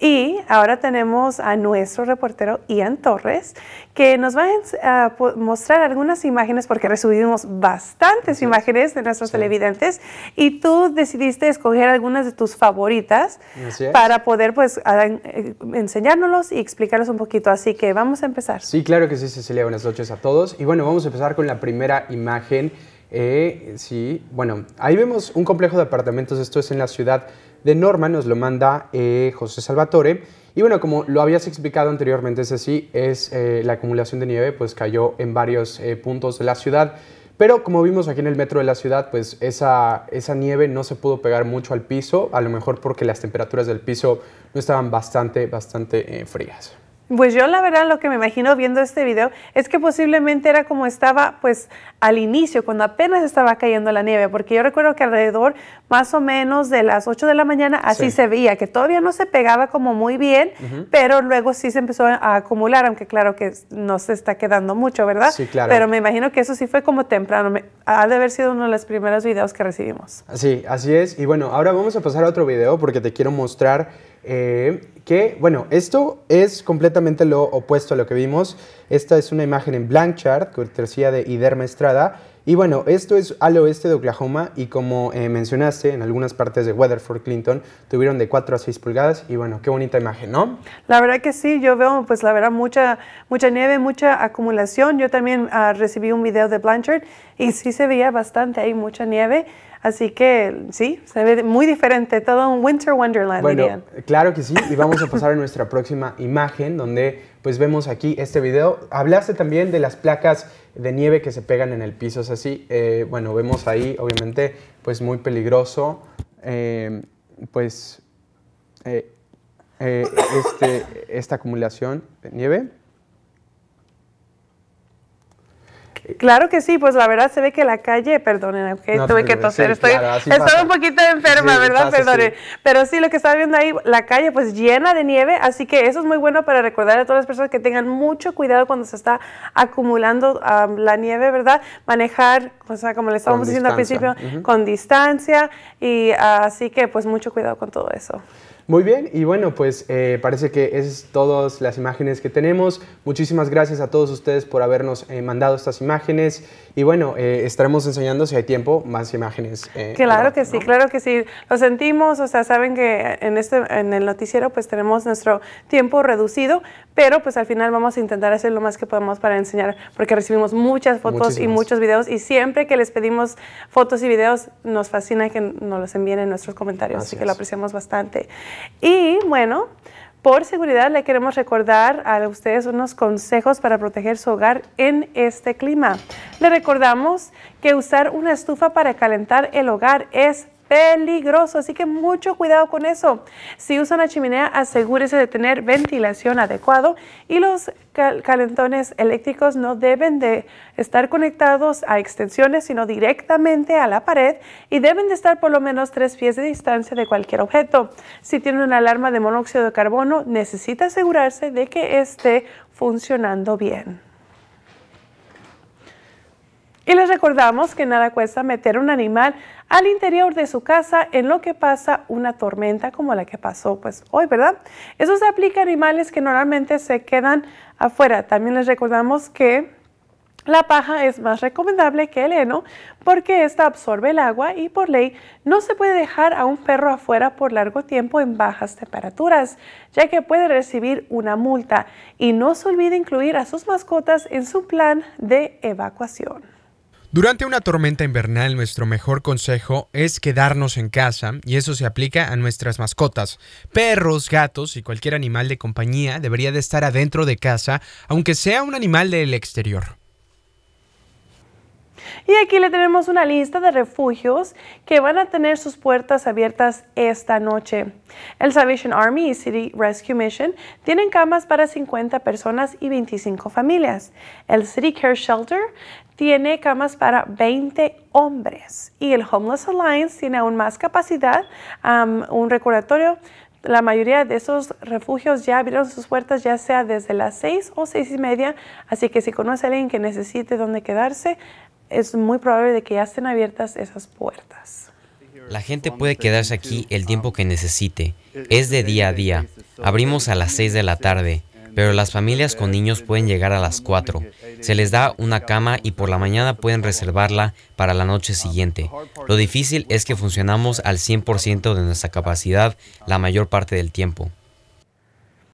Y ahora tenemos a nuestro reportero Ian Torres, que nos va a mostrar algunas imágenes, porque recibimos bastantes imágenes de nuestros televidentes, y tú decidiste escoger algunas de tus favoritas para poder pues eh, enseñárnoslos y explicarlos un poquito. Así que vamos a empezar. Sí, claro que sí, Cecilia. Buenas noches a todos. Y bueno, vamos a empezar con la primera imagen. Eh, sí, bueno, ahí vemos un complejo de apartamentos, esto es en la ciudad de Norma nos lo manda eh, José Salvatore. Y bueno, como lo habías explicado anteriormente, así, es eh, la acumulación de nieve, pues cayó en varios eh, puntos de la ciudad. Pero como vimos aquí en el metro de la ciudad, pues esa, esa nieve no se pudo pegar mucho al piso, a lo mejor porque las temperaturas del piso no estaban bastante, bastante frías. Pues yo la verdad lo que me imagino viendo este video es que posiblemente era como estaba pues al inicio, cuando apenas estaba cayendo la nieve, porque yo recuerdo que alrededor más o menos de las 8 de la mañana así se veía, que todavía no se pegaba como muy bien, pero luego sí se empezó a acumular, aunque claro que no se está quedando mucho, ¿verdad? Sí, claro. Pero me imagino que eso sí fue como temprano, ha de haber sido uno de los primeros videos que recibimos. Sí, así es. Y bueno, ahora vamos a pasar a otro video porque te quiero mostrar eh, que, bueno, esto es completamente lo opuesto a lo que vimos. Esta es una imagen en Blanchard, cortesía de Iderma Estrada. Y bueno, esto es al oeste de Oklahoma y como eh, mencionaste, en algunas partes de Weatherford Clinton tuvieron de 4 a 6 pulgadas y bueno, qué bonita imagen, ¿no? La verdad que sí, yo veo pues la verdad mucha, mucha nieve, mucha acumulación. Yo también ah, recibí un video de Blanchard y sí se veía bastante hay mucha nieve. Así que sí, se ve muy diferente, todo un Winter Wonderland. Bueno, claro que sí, y vamos a pasar a nuestra próxima imagen, donde pues vemos aquí este video. Hablaste también de las placas de nieve que se pegan en el piso, es así, eh, bueno, vemos ahí, obviamente, pues muy peligroso, eh, pues eh, este, esta acumulación de nieve. Claro que sí, pues la verdad se ve que la calle, perdonen, tuve que toser, estoy, un poquito enferma, ¿verdad? Pero sí, lo que estaba viendo ahí, la calle pues llena de nieve, así que eso es muy bueno para recordar a todas las personas que tengan mucho cuidado cuando se está acumulando la nieve, ¿verdad? Manejar, o sea, como le estábamos diciendo al principio, con distancia y así que pues mucho cuidado con todo eso. Muy bien, y bueno, pues eh, parece que es todas las imágenes que tenemos. Muchísimas gracias a todos ustedes por habernos eh, mandado estas imágenes. Y bueno, eh, estaremos enseñando, si hay tiempo, más imágenes. Eh, claro que sí, claro que sí. Lo sentimos, o sea, saben que en, este, en el noticiero pues tenemos nuestro tiempo reducido, pero pues al final vamos a intentar hacer lo más que podemos para enseñar, porque recibimos muchas fotos y muchos videos y siempre que les pedimos fotos y videos nos fascina que nos los envíen en nuestros comentarios, así que lo apreciamos bastante. Y bueno... Por seguridad, le queremos recordar a ustedes unos consejos para proteger su hogar en este clima. Le recordamos que usar una estufa para calentar el hogar es peligroso, así que mucho cuidado con eso. Si usa una chimenea, asegúrese de tener ventilación adecuado y los calentones eléctricos no deben de estar conectados a extensiones, sino directamente a la pared y deben de estar por lo menos tres pies de distancia de cualquier objeto. Si tiene una alarma de monóxido de carbono, necesita asegurarse de que esté funcionando bien. Y les recordamos que nada cuesta meter un animal al interior de su casa en lo que pasa una tormenta como la que pasó pues hoy, ¿verdad? Eso se aplica a animales que normalmente se quedan afuera. También les recordamos que la paja es más recomendable que el heno porque ésta absorbe el agua y por ley no se puede dejar a un perro afuera por largo tiempo en bajas temperaturas, ya que puede recibir una multa y no se olvide incluir a sus mascotas en su plan de evacuación. Durante una tormenta invernal nuestro mejor consejo es quedarnos en casa y eso se aplica a nuestras mascotas. Perros, gatos y cualquier animal de compañía debería de estar adentro de casa aunque sea un animal del exterior. Y aquí le tenemos una lista de refugios que van a tener sus puertas abiertas esta noche. El Salvation Army y City Rescue Mission tienen camas para 50 personas y 25 familias. El City Care Shelter tiene camas para 20 hombres y el Homeless Alliance tiene aún más capacidad. un recordatorio la mayoría de esos refugios ya abrieron sus puertas ya sea desde las 6 o 6 y media, así que si conoce a alguien que necesite donde quedarse, es muy probable de que ya estén abiertas esas puertas. La gente puede quedarse aquí el tiempo que necesite. Es de día a día. Abrimos a las 6 de la tarde, pero las familias con niños pueden llegar a las 4. Se les da una cama y por la mañana pueden reservarla para la noche siguiente. Lo difícil es que funcionamos al 100% de nuestra capacidad la mayor parte del tiempo.